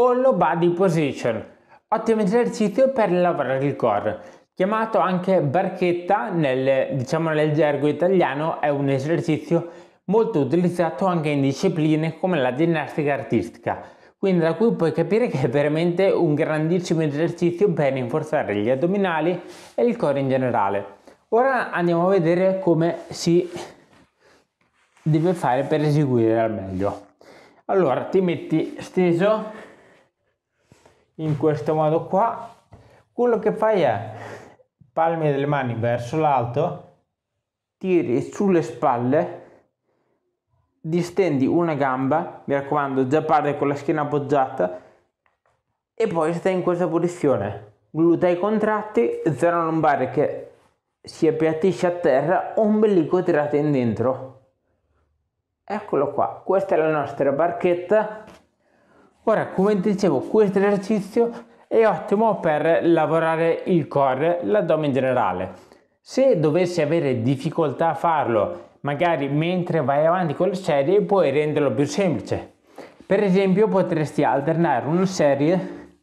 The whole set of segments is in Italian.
All Body Position, ottimo esercizio per lavorare il core. Chiamato anche barchetta, nel, diciamo nel gergo italiano, è un esercizio molto utilizzato anche in discipline come la ginnastica artistica. Quindi da qui puoi capire che è veramente un grandissimo esercizio per rinforzare gli addominali e il core in generale. Ora andiamo a vedere come si deve fare per eseguire al meglio. Allora ti metti steso in questo modo qua quello che fai è palmi delle mani verso l'alto tiri sulle spalle distendi una gamba mi raccomando già parte con la schiena appoggiata e poi stai in questa posizione glutei contratti zona lombare che si appiattisce a terra ombelico tirato indietro eccolo qua questa è la nostra barchetta Ora, come dicevo, questo esercizio è ottimo per lavorare il core, l'addome in generale. Se dovessi avere difficoltà a farlo, magari mentre vai avanti con le serie, puoi renderlo più semplice. Per esempio, potresti alternare una serie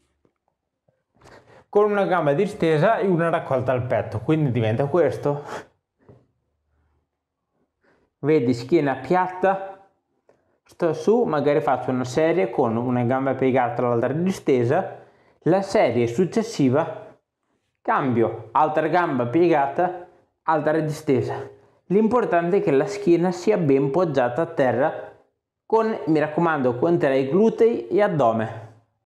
con una gamba distesa e una raccolta al petto, quindi diventa questo. Vedi schiena piatta, sto su, magari faccio una serie con una gamba piegata l'altra distesa, la serie successiva cambio altra gamba piegata, altra distesa. L'importante è che la schiena sia ben poggiata a terra con, mi raccomando, con i glutei e addome.